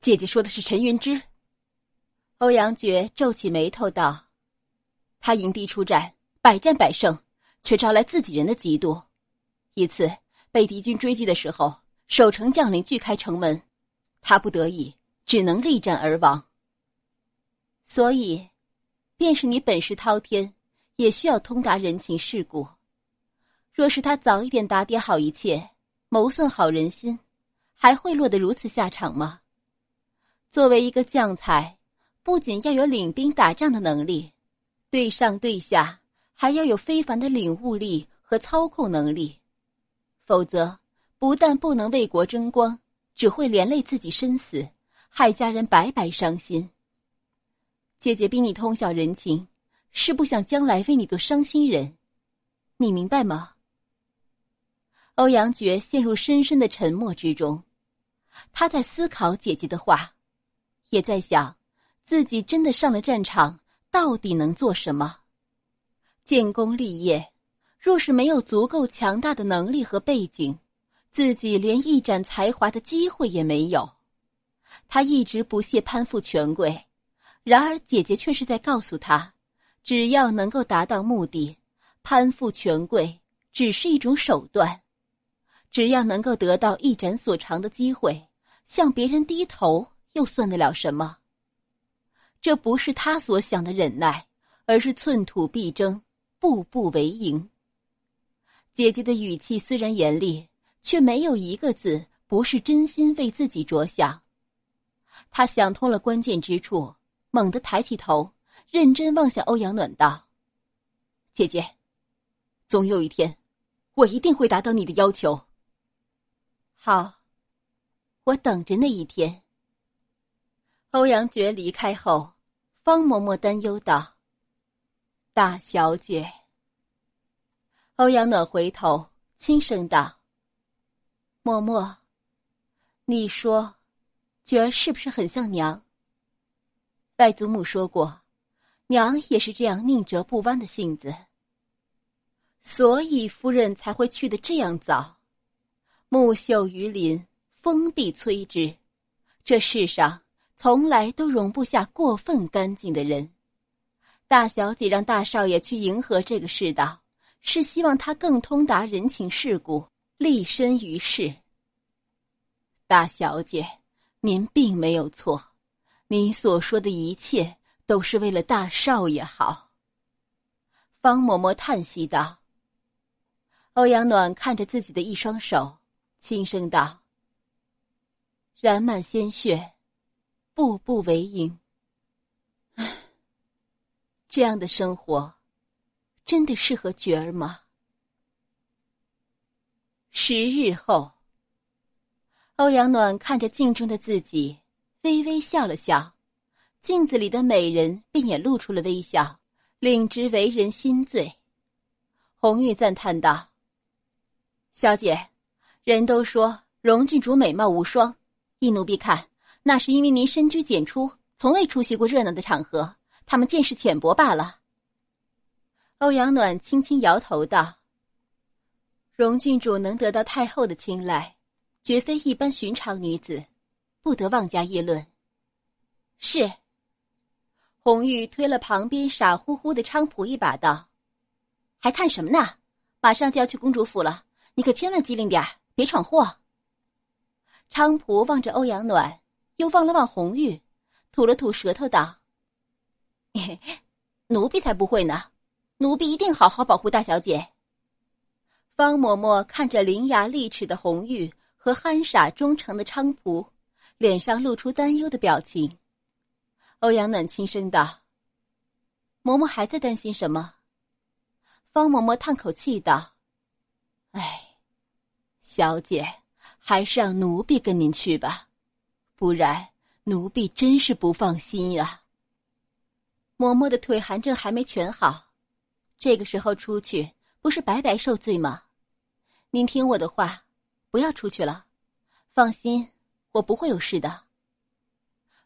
姐姐说的是陈云之。欧阳珏皱起眉头道：“他迎敌出战，百战百胜，却招来自己人的嫉妒。一次被敌军追击的时候，守城将领拒开城门，他不得已只能力战而亡。所以，便是你本事滔天，也需要通达人情世故。若是他早一点打点好一切，谋算好人心，还会落得如此下场吗？”作为一个将才，不仅要有领兵打仗的能力，对上对下还要有非凡的领悟力和操控能力，否则不但不能为国争光，只会连累自己身死，害家人白白伤心。姐姐逼你通晓人情，是不想将来为你做伤心人，你明白吗？欧阳珏陷入深深的沉默之中，他在思考姐姐的话。也在想，自己真的上了战场，到底能做什么？建功立业，若是没有足够强大的能力和背景，自己连一展才华的机会也没有。他一直不屑攀附权贵，然而姐姐却是在告诉他：只要能够达到目的，攀附权贵只是一种手段；只要能够得到一展所长的机会，向别人低头。又算得了什么？这不是他所想的忍耐，而是寸土必争，步步为营。姐姐的语气虽然严厉，却没有一个字不是真心为自己着想。他想通了关键之处，猛地抬起头，认真望向欧阳暖道：“姐姐，总有一天，我一定会达到你的要求。”好，我等着那一天。欧阳珏离开后，方嬷嬷担忧道：“大小姐。”欧阳暖回头轻声道：“嬷嬷，你说，珏是不是很像娘？”外祖母说过，娘也是这样宁折不弯的性子，所以夫人才会去的这样早。木秀于林，风必摧之。这世上。从来都容不下过分干净的人。大小姐让大少爷去迎合这个世道，是希望他更通达人情世故，立身于世。大小姐，您并没有错，您所说的一切都是为了大少爷好。方嬷嬷叹息道。欧阳暖看着自己的一双手，轻声道：“染满鲜血。”步步为营，唉，这样的生活，真的适合珏儿吗？十日后，欧阳暖看着镜中的自己，微微笑了笑，镜子里的美人便也露出了微笑，令之为人心醉。红玉赞叹道：“小姐，人都说荣郡主美貌无双，依奴婢看。”那是因为您深居简出，从未出席过热闹的场合，他们见识浅薄罢了。欧阳暖轻轻摇头道：“荣郡主能得到太后的青睐，绝非一般寻常女子，不得妄加议论。”是。红玉推了旁边傻乎乎的菖蒲一把道：“还看什么呢？马上就要去公主府了，你可千万机灵点儿，别闯祸。”菖蒲望着欧阳暖。又望了望红玉，吐了吐舌头道：“奴婢才不会呢，奴婢一定好好保护大小姐。”方嬷嬷看着伶牙俐齿的红玉和憨傻忠诚的菖蒲，脸上露出担忧的表情。欧阳暖轻声道：“嬷嬷还在担心什么？”方嬷嬷叹口气道：“哎，小姐，还是让奴婢跟您去吧。”不然，奴婢真是不放心呀。嬷嬷的腿寒症还没全好，这个时候出去不是白白受罪吗？您听我的话，不要出去了。放心，我不会有事的。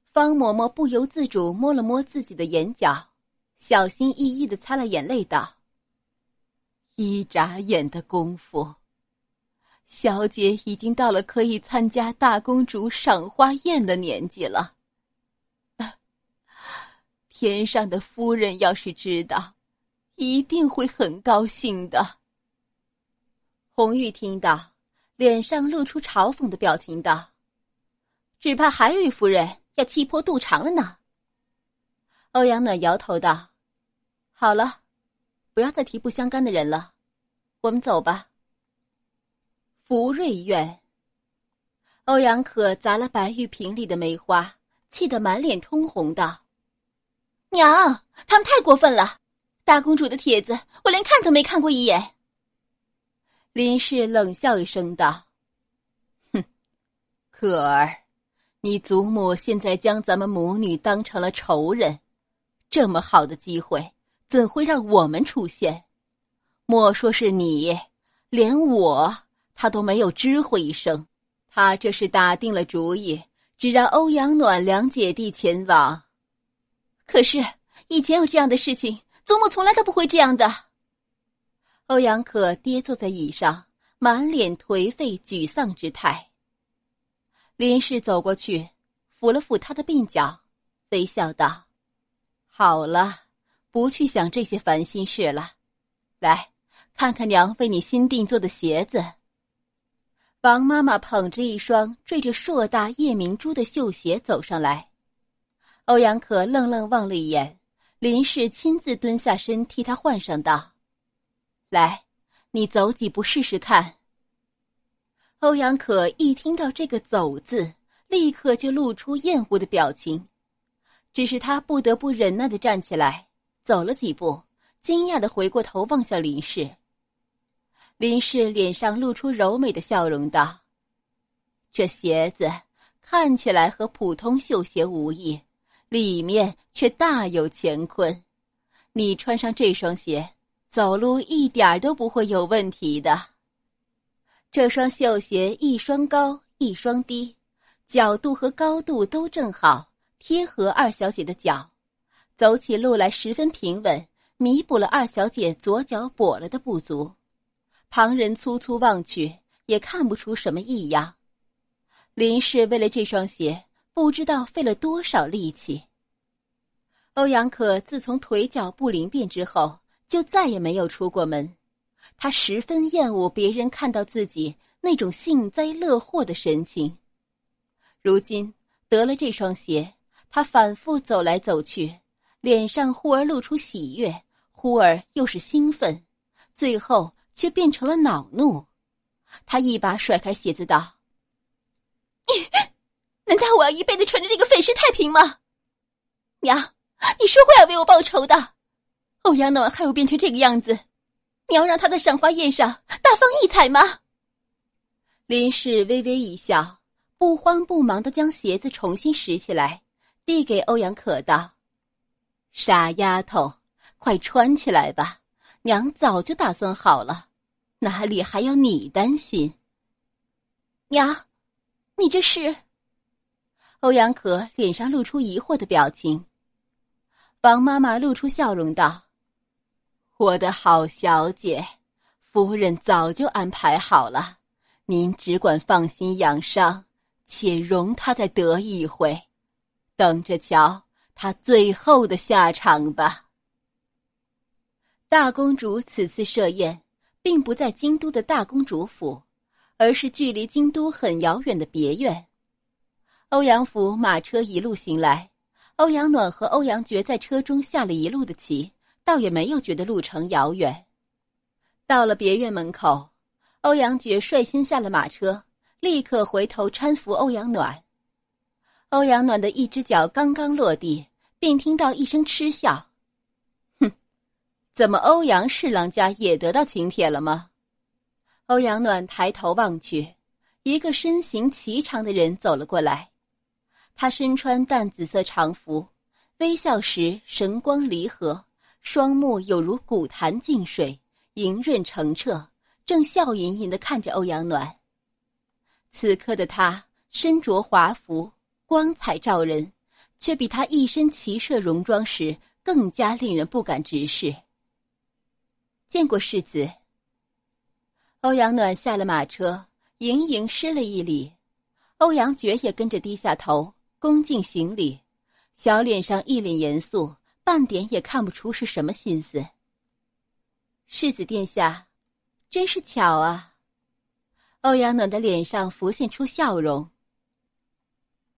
方嬷嬷不由自主摸了摸自己的眼角，小心翼翼的擦了眼泪，道：“一眨眼的功夫。”小姐已经到了可以参加大公主赏花宴的年纪了，天上的夫人要是知道，一定会很高兴的。红玉听到，脸上露出嘲讽的表情，道：“只怕韩一夫人要气破肚肠了呢。”欧阳暖摇头道：“好了，不要再提不相干的人了，我们走吧。”福瑞苑。欧阳可砸了白玉瓶里的梅花，气得满脸通红，道：“娘，他们太过分了！大公主的帖子，我连看都没看过一眼。”林氏冷笑一声，道：“哼，可儿，你祖母现在将咱们母女当成了仇人，这么好的机会，怎会让我们出现？莫说是你，连我……”他都没有知会一声，他这是打定了主意，只让欧阳暖两姐弟前往。可是以前有这样的事情，祖母从来都不会这样的。欧阳可跌坐在椅上，满脸颓废沮丧之态。林氏走过去，抚了抚他的鬓角，微笑道：“好了，不去想这些烦心事了，来看看娘为你新定做的鞋子。”王妈妈捧着一双缀着硕大夜明珠的绣鞋走上来，欧阳可愣愣望了一眼，林氏亲自蹲下身替她换上，道：“来，你走几步试试看。”欧阳可一听到这个“走”字，立刻就露出厌恶的表情，只是他不得不忍耐的站起来走了几步，惊讶的回过头望向林氏。林氏脸上露出柔美的笑容，道：“这鞋子看起来和普通绣鞋无异，里面却大有乾坤。你穿上这双鞋，走路一点都不会有问题的。这双绣鞋一双高，一双低，角度和高度都正好，贴合二小姐的脚，走起路来十分平稳，弥补了二小姐左脚跛了的不足。”旁人粗粗望去，也看不出什么异样。林氏为了这双鞋，不知道费了多少力气。欧阳可自从腿脚不灵便之后，就再也没有出过门。他十分厌恶别人看到自己那种幸灾乐祸的神情。如今得了这双鞋，他反复走来走去，脸上忽而露出喜悦，忽而又是兴奋，最后。却变成了恼怒，他一把甩开鞋子道：“你 难道我要一辈子穿着这个粉饰太平吗？娘，你说过要为我报仇的，欧阳暖害我变成这个样子，你要让他在赏花宴上大放异彩吗？”林氏微微一笑，不慌不忙的将鞋子重新拾起来，递给欧阳可道：“傻丫头，快穿起来吧。”娘早就打算好了，哪里还要你担心？娘，你这是？欧阳可脸上露出疑惑的表情。王妈妈露出笑容道：“我的好小姐，夫人早就安排好了，您只管放心养伤，且容他再得意一回，等着瞧他最后的下场吧。”大公主此次设宴，并不在京都的大公主府，而是距离京都很遥远的别院。欧阳府马车一路行来，欧阳暖和欧阳珏在车中下了一路的棋，倒也没有觉得路程遥远。到了别院门口，欧阳珏率先下了马车，立刻回头搀扶欧阳暖。欧阳暖的一只脚刚刚落地，便听到一声嗤笑。怎么，欧阳侍郎家也得到请帖了吗？欧阳暖抬头望去，一个身形奇长的人走了过来。他身穿淡紫色长服，微笑时神光离合，双目有如古潭静水，莹润澄澈，正笑吟吟的看着欧阳暖。此刻的他身着华服，光彩照人，却比他一身骑射戎装时更加令人不敢直视。见过世子。欧阳暖下了马车，盈盈施了一礼，欧阳珏也跟着低下头，恭敬行礼，小脸上一脸严肃，半点也看不出是什么心思。世子殿下，真是巧啊！欧阳暖的脸上浮现出笑容。